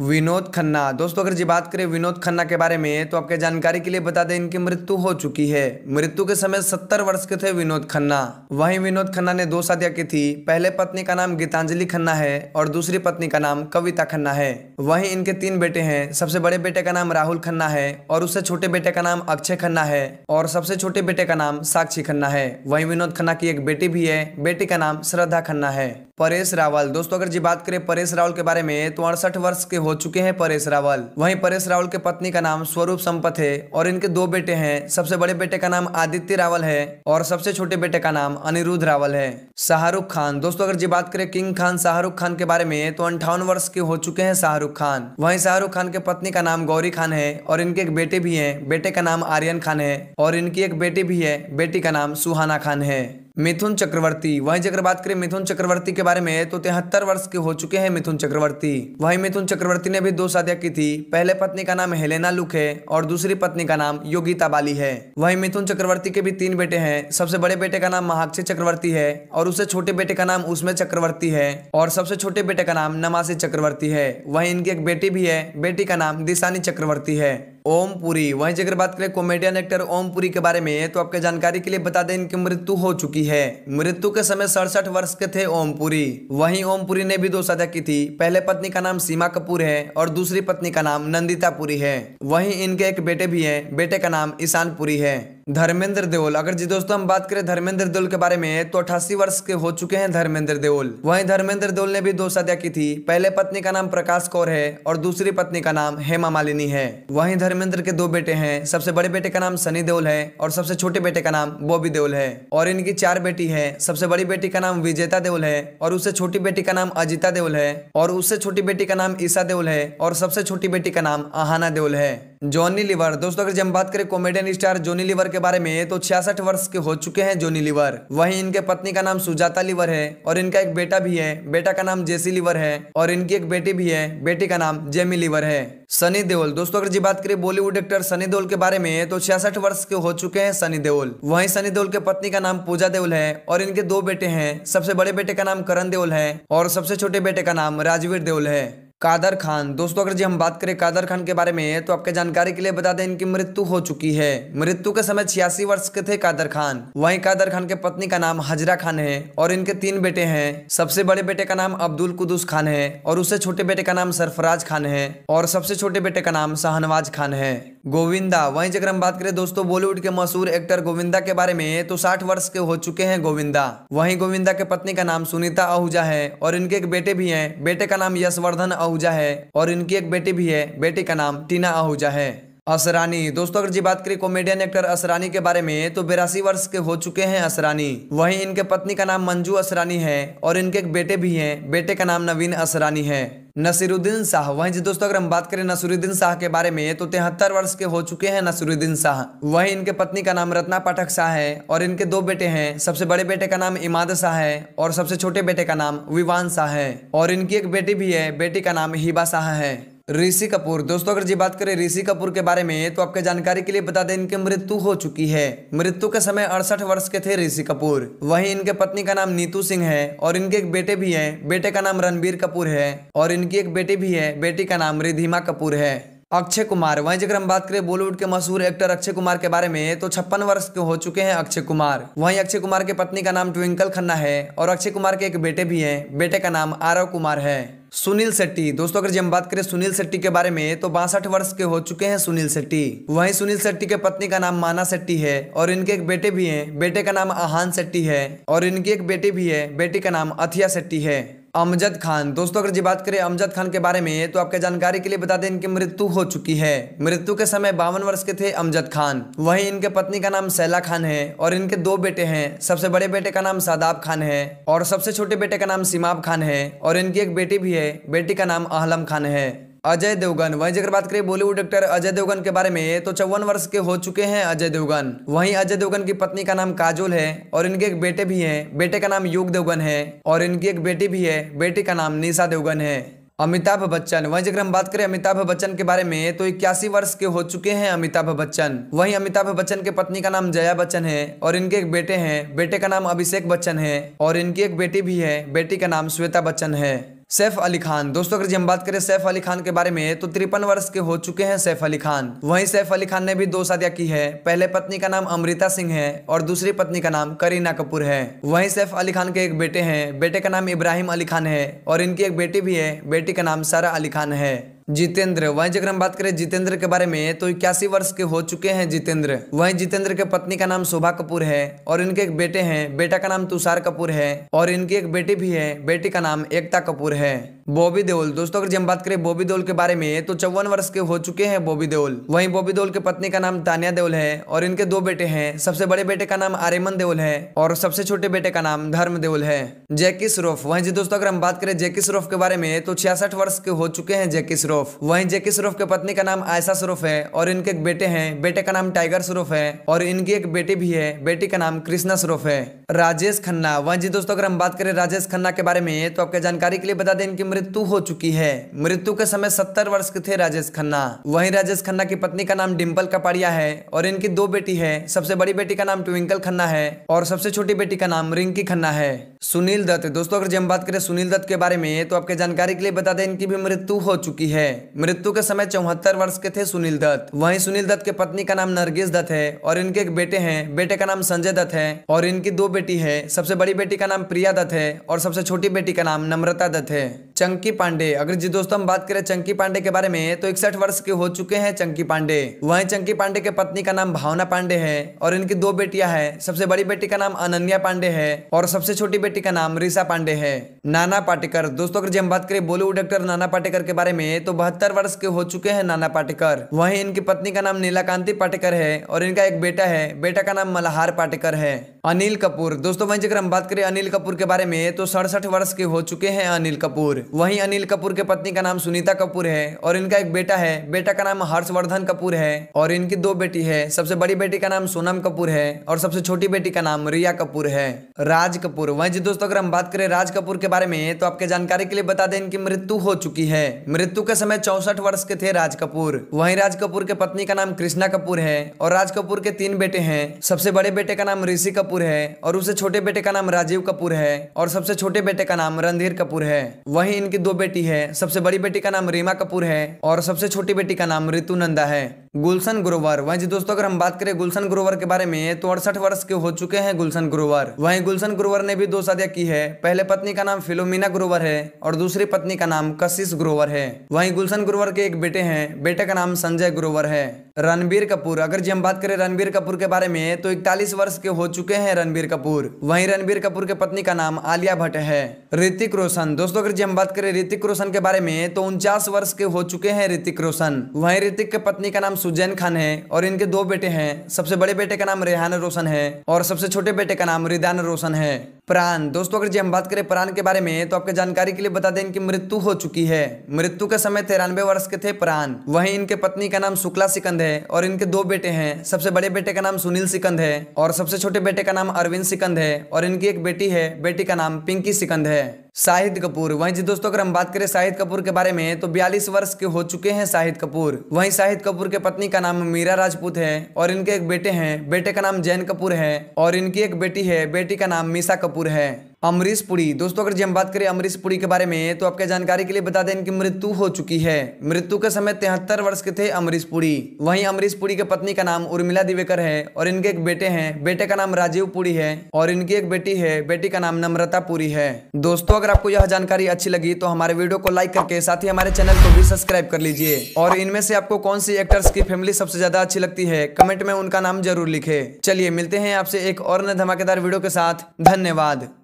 विनोद खन्ना दोस्तों अगर जी बात करें विनोद खन्ना के बारे में तो आपके जानकारी के लिए बता दें इनकी मृत्यु हो चुकी है मृत्यु के समय सत्तर वर्ष के थे विनोद खन्ना वहीं विनोद खन्ना ने दो शादियां की थी पहले पत्नी का नाम गीतांजलि खन्ना है और दूसरी पत्नी का नाम कविता खन्ना है वहीं इनके तीन बेटे हैं सबसे बड़े बेटे का नाम राहुल खन्ना है और उससे छोटे बेटे का नाम अक्षय खन्ना है और सबसे छोटे बेटे का नाम साक्षी खन्ना है वही विनोद खन्ना की एक बेटी भी है बेटी का नाम श्रद्धा खन्ना है परेश रावल दोस्तों अगर जी बात करें परेश रावल के बारे में तो अड़सठ वर्ष के हो चुके हैं परेश रावल वहीं परेश रावल के पत्नी का नाम स्वरूप संपत है और इनके दो बेटे हैं सबसे बड़े बेटे का नाम आदित्य रावल है और सबसे छोटे बेटे का नाम अनिरुद्ध रावल है शाहरुख खान दोस्तों अगर जी बात करें किंग खान शाहरुख खान के बारे में तो अंठावन वर्ष के हो चुके हैं शाहरुख खान वही शाहरुख खान के पत्नी का नाम गौरी खान है और इनके एक बेटे भी है बेटे का नाम आर्यन खान है और इनकी एक बेटी भी है बेटी का नाम सुहाना खान है मिथुन चक्रवर्ती वही अगर बात करें मिथुन चक्रवर्ती के बारे में तो तिहत्तर वर्ष के हो चुके हैं मिथुन चक्रवर्ती वहीं मिथुन चक्रवर्ती ने भी दो शादियां की थी पहले पत्नी का नाम हेलेना लुक है और दूसरी पत्नी का नाम योगिता बाली है वही मिथुन चक्रवर्ती के भी तीन बेटे हैं सबसे बड़े बेटे का नाम महाक्षी चक्रवर्ती है और उससे छोटे बेटे का नाम उसमें चक्रवर्ती है और सबसे छोटे बेटे का नाम नमासी चक्रवर्ती है वही इनकी एक बेटी भी है बेटी का नाम दिशानी चक्रवर्ती है ओम पुरी वहीं अगर बात करें कॉमेडियन एक्टर ओम पुरी के बारे में तो आपके जानकारी के लिए बता दें इनकी मृत्यु हो चुकी है मृत्यु के समय सड़सठ वर्ष के थे ओमपुरी ओम पुरी ने भी दो साझा की थी पहले पत्नी का नाम सीमा कपूर है और दूसरी पत्नी का नाम नंदिता पुरी है वही इनके एक बेटे भी है बेटे का नाम ईशान पुरी है धर्मेंद्र देओल अगर जी दोस्तों हम बात करें धर्मेंद्र देओल के बारे में तो अठासी वर्ष के हो चुके हैं धर्मेंद्र देओल वहीं धर्मेंद्र देओल ने भी दो शादियां की थी पहले पत्नी का नाम प्रकाश कौर है और दूसरी पत्नी का नाम हेमा मालिनी है वहीं धर्मेंद्र के दो बेटे हैं सबसे बड़े बेटे का नाम सनी देओल है और सबसे छोटे बेटे का नाम बॉबी देओल है और इनकी चार बेटी है सबसे बड़ी बेटी का नाम विजेता देओल है और उससे छोटी बेटी का नाम अजिता देओल है और उससे छोटी बेटी का नाम ईसा देओल है और सबसे छोटी बेटी का नाम आहाना देओल है जॉनी लिवर दोस्तों अगर जब बात करें कॉमेडियन स्टार जॉनी लिवर के बारे में तो छियासठ वर्ष के हो चुके हैं जॉनी लिवर वहीं इनके पत्नी का नाम सुजाता लिवर है और इनका एक बेटा भी है बेटा का नाम जेसी लिवर है और इनकी एक बेटी भी है बेटी का नाम जेमी लिवर है सनी देओल दोस्तों अगर जी बात करें बॉलीवुड एक्टर सनी देओल के बारे में तो छियासठ वर्ष के हो चुके हैं सनी देओल वहीं सनी देओल के पत्नी का नाम पूजा देओल है और इनके दो बेटे हैं सबसे बड़े बेटे का नाम करण देओल है और सबसे छोटे बेटे का नाम राजवीर देओल है कादर खान दोस्तों अगर जी हम बात करें कादर खान के बारे में तो आपके जानकारी के लिए बता दें इनकी मृत्यु हो चुकी है मृत्यु के समय छियासी वर्ष के थे कादर खान वहीं कादर खान के पत्नी का नाम हजरा खान है और इनके तीन बेटे हैं सबसे बड़े बेटे का नाम अब्दुल कुदूस खान है और उससे छोटे बेटे का नाम सरफराज खान है और सबसे छोटे बेटे का नाम शाहनवाज खान है गोविंदा वहीं जगह हम बात करें दोस्तों बॉलीवुड के मशहूर एक्टर गोविंदा के बारे में तो 60 वर्ष के हो चुके हैं गोविंदा वहीं गोविंदा के पत्नी का नाम सुनीता आहूजा है और इनके एक बेटे भी हैं बेटे का नाम यशवर्धन आहूजा है और इनकी एक बेटी भी है बेटी का नाम टीना आहूजा है असरानी दोस्तों अगर जी बात करें कॉमेडियन एक्टर असरानी के बारे में तो बेरासी वर्ष के हो चुके हैं असरानी वहीं इनके पत्नी का नाम मंजू असरानी है और इनके एक बेटे भी हैं बेटे का नाम नवीन असरानी है नसीरुद्दीन शाह वहीं जी दोस्तों अगर हम बात करें नसीरुद्दीन शाह के बारे में तो तिहत्तर वर्ष के हो चुके हैं नसीरुद्दीन शाह वहीं इनके पत्नी का नाम रत्ना पाठक शाह है और इनके दो बेटे हैं सबसे बड़े बेटे का नाम इमाद शाह है और सबसे छोटे बेटे का नाम विवान शाह है और इनकी एक बेटी भी है बेटी का नाम हिबा शाह है ऋषि कपूर दोस्तों अगर जी बात करें ऋषि कपूर के बारे में तो आपके जानकारी के लिए बता दें इनकी मृत्यु हो चुकी है मृत्यु के समय अड़सठ वर्ष के थे ऋषि कपूर वहीं इनके पत्नी का नाम नीतू सिंह है और इनके एक बेटे भी हैं बेटे का नाम रणबीर कपूर है और इनकी एक बेटी भी है बेटी का नाम रिधिमा कपूर है अक्षय कुमार वहीं जगह हम बात करें बॉलीवुड के मशहूर एक्टर अक्षय कुमार के बारे में तो छप्पन वर्ष के हो चुके हैं अक्षय कुमार वहीं अक्षय कुमार के पत्नी का नाम ट्विंकल खन्ना है और अक्षय कुमार के एक बेटे भी हैं बेटे का नाम आरव कुमार है सुनील शेट्टी दोस्तों अगर हम बात करें सुनील शेट्टी के बारे में तो बासठ वर्ष के हो चुके हैं सुनील शेट्टी वहीं सुनील शेट्टी के पत्नी का नाम माना शेट्टी है और इनके एक बेटे भी हैं बेटे का नाम आहान शेट्टी है और इनकी एक बेटी भी है बेटी का नाम अथिया शेट्टी है अमजद खान दोस्तों अगर जी बात करें अमजद खान के बारे में तो आपके जानकारी के लिए बता दें इनकी मृत्यु हो चुकी है मृत्यु के समय बावन वर्ष के थे अमजद खान वहीं इनके पत्नी का नाम सैला खान है और इनके दो बेटे हैं सबसे बड़े बेटे का नाम सादाब खान है और सबसे छोटे बेटे का नाम सिमाब खान है और इनकी एक बेटी भी है बेटी का नाम आहलम खान है अजय देवगन वहीं जगह बात करें बॉलीवुड एक्टर अजय देवगन के बारे में तो चौवन वर्ष के हो चुके हैं अजय देवगन वहीं अजय देवगन की पत्नी का नाम काजोल है और इनके एक बेटे भी हैं बेटे का नाम युग देवगन है और इनकी एक बेटी भी है बेटी का नाम निशा देवगन है अमिताभ बच्चन वहीं अगर हम बात करें अमिताभ बच्चन के बारे में तो इक्यासी वर्ष के हो चुके हैं अमिताभ बच्चन वहीं अमिताभ बच्चन के पत्नी का नाम जया बच्चन है और इनके एक बेटे हैं बेटे का नाम अभिषेक बच्चन है और इनकी एक बेटी भी है बेटी का नाम श्वेता बच्चन है सैफ अली खान दोस्तों अगर हम बात करें सैफ अली खान के बारे में तो तिरपन वर्ष के हो चुके हैं सैफ अली खान वहीं सैफ अली खान ने भी दो शादियां की है पहले पत्नी का नाम अमृता सिंह है और दूसरी पत्नी का नाम करीना कपूर है वहीं सैफ अली खान के एक बेटे हैं बेटे का नाम इब्राहिम अली खान है और इनकी एक बेटी भी है बेटी का नाम सारा अली खान है जितेंद्र वही जगह हम बात करें जितेंद्र के बारे में तो इक्यासी वर्ष के हो चुके हैं जितेंद्र वही जितेंद्र के पत्नी का नाम शोभा कपूर है और इनके एक बेटे हैं बेटा का नाम तुषार कपूर है और इनकी एक बेटी भी है बेटी का नाम एकता कपूर है बॉबी देओल दोस्तों अगर हम बात करें बॉबी देओल के बारे में तो चौवन वर्ष के हो चुके हैं बॉबी देओल वहीं बॉबी देओल के पत्नी का नाम तानिया देओल है और इनके दो बेटे हैं सबसे बड़े बेटे का नाम आर्यमन देओल है और सबसे छोटे बेटे का नाम धर्म देओल है जैकी वही वहीं दोस्तों अगर हम बात करें जैकी श्रोफ के बारे में तो छियासठ वर्ष के हो चुके हैं जैकी श्रोफ सुरूफ वहीं जेकी सुरूफ के पत्नी का नाम आयशा सुरूफ है और इनके एक बेटे हैं बेटे का नाम टाइगर सुरूफ है और इनकी एक बेटी भी है बेटी का नाम कृष्णा सुरूफ है राजेश खन्ना वहीं जी दोस्तों अगर हम बात करें राजेश खन्ना के बारे में तो आपके जानकारी के लिए बता दें इनकी मृत्यु हो चुकी है मृत्यु के समय सत्तर वर्ष के थे राजेश खन्ना वही राजेश खन्ना की पत्नी का नाम डिम्पल कपाड़िया है और इनकी दो बेटी है सबसे बड़ी बेटी का नाम ट्विंकल खन्ना है और सबसे छोटी बेटी का नाम रिंकी खन्ना है सुनील दत्त दोस्तों अगर जब हम बात करें सुनील दत्त के बारे में तो आपके जानकारी के लिए बता दें इनकी भी मृत्यु हो चुकी है है मृत्यु के समय चौहत्तर वर्ष के थे सुनील दत्त वहीं सुनील दत्त के पत्नी का नाम नरगिस दत्त है और इनके एक बेटे हैं बेटे का नाम संजय दत्त है और इनकी दो बेटी है सबसे बड़ी बेटी का नाम प्रिया दत्त है और सबसे छोटी बेटी का नाम नम्रता दत्त है चंकी पांडे अगर जी दोस्तों हम बात करें चंकी पांडे के बारे में तो इकसठ वर्ष के हो चुके हैं चंकी पांडे वहीं चंकी पांडे के पत्नी का नाम भावना पांडे है और इनकी दो बेटियां हैं सबसे बड़ी बेटी का नाम अनन्या पांडे है और सबसे छोटी बेटी का नाम रिसा पांडे है नाना पाटेकर दोस्तों अगर जी हम बात करें बॉलीवुड एक्टर नाना पाटेकर के बारे में तो बहत्तर वर्ष के हो चुके हैं नाना पाटेकर वही इनकी पत्नी का नाम नीलाकांति पाटेकर है और इनका एक बेटा है बेटा का नाम मल्हार पाटेकर है अनिल कपूर दोस्तों वहीं जगह हम बात करें अनिल कपूर के बारे में तो सड़सठ वर्ष के हो चुके हैं अनिल कपूर वहीं अनिल कपूर के पत्नी का नाम सुनीता कपूर है और इनका एक बेटा है बेटा का नाम हर्षवर्धन कपूर है और इनकी दो बेटी है सबसे बड़ी बेटी का नाम सोनम कपूर है और सबसे छोटी बेटी का नाम रिया कपूर है राज कपूर वहीं जी दोस्तों अगर हम बात करें राज कपूर के बारे में तो आपके जानकारी के लिए बता दें इनकी मृत्यु हो चुकी है मृत्यु के समय चौसठ वर्ष के थे राज कपूर वही राज कपूर के पत्नी का नाम कृष्णा कपूर है और राज कपूर के तीन बेटे हैं सबसे बड़े बेटे का नाम ऋषि कपूर है और उससे छोटे बेटे का नाम राजीव कपूर है और सबसे छोटे बेटे का नाम रणधीर कपूर है वही ही इनकी दो बेटी है सबसे बड़ी बेटी का नाम रीमा कपूर है और सबसे छोटी बेटी का नाम रितु नंदा है गुलशन ग्रोवर वहीं जी दोस्तों अगर हम बात करें गुलशन ग्रोवर के बारे में तो अड़सठ वर्ष के हो चुके हैं गुलशन ग्रोवर वहीं गुलशन ग्रोवर ने भी दो शादियां की है पहले पत्नी का नाम फिलोमिना ग्रोवर है और दूसरी पत्नी का नाम कशिश ग्रोवर है वहीं गुलशन ग्रोवर के एक बेटे हैं बेटे का नाम संजय ग्रोवर है रणबीर कपूर अगर जी हम बात करें रणबीर कपूर के बारे में तो इकतालीस वर्ष के हो चुके हैं रणबीर कपूर वहीं रणबीर कपूर के पत्नी का नाम आलिया भट्ट है ऋतिक रोशन दोस्तों अगर जी हम बात करें ऋतिक रोशन के बारे में तो उनचास वर्ष के हो चुके हैं ऋतिक रोशन वहीं ऋतिक के पत्नी का नाम सुजैन खान है और इनके दो बेटे हैं सबसे बड़े बेटे का नाम रेहान रोशन है और सबसे छोटे बेटे का नाम रिदान रोशन है प्राण दोस्तों अगर जी हम बात करें प्राण के बारे में तो आपके जानकारी के लिए बता दें इनकी मृत्यु हो चुकी है मृत्यु के समय तिरानवे वर्ष के थे प्राण वहीं इनके पत्नी का नाम शुक्ला सिकंद है और इनके दो बेटे हैं सबसे बड़े बेटे का नाम सुनील सिकंद है और सबसे छोटे बेटे का नाम अरविंद सिकंद है और इनकी एक बेटी है बेटी का नाम पिंकी सिकंद है शाहिद कपूर वहीं जी दोस्तों अगर हम बात करें शाहिद कपूर के बारे में तो 42 वर्ष के हो चुके हैं शाहिद कपूर वहीं शाहिद कपूर के पत्नी का नाम मीरा राजपूत है और इनके एक बेटे हैं बेटे का नाम जैन कपूर है और इनकी एक बेटी है बेटी का नाम मीसा कपूर जौनपुर है अमरीश पुरी दोस्तों अगर जी हम बात करें अमरीश पुरी के बारे में तो आपके जानकारी के लिए बता दें इनकी मृत्यु हो चुकी है मृत्यु के समय तिहत्तर वर्ष के थे अमरीश पुरी वहीं अमरीश पुरी के पत्नी का नाम उर्मिला दिवेकर है और इनके एक बेटे हैं बेटे का नाम राजीव पुरी है और इनकी एक बेटी है बेटी का नाम नम्रता पुरी है दोस्तों अगर आपको यह जानकारी अच्छी लगी तो हमारे वीडियो को लाइक करके साथ ही हमारे चैनल को भी सब्सक्राइब कर लीजिए और इनमें से आपको कौन सी एक्टर्स की फैमिली सबसे ज्यादा अच्छी लगती है कमेंट में उनका नाम जरूर लिखे चलिए मिलते हैं आपसे एक और न धमाकेदार वीडियो के साथ धन्यवाद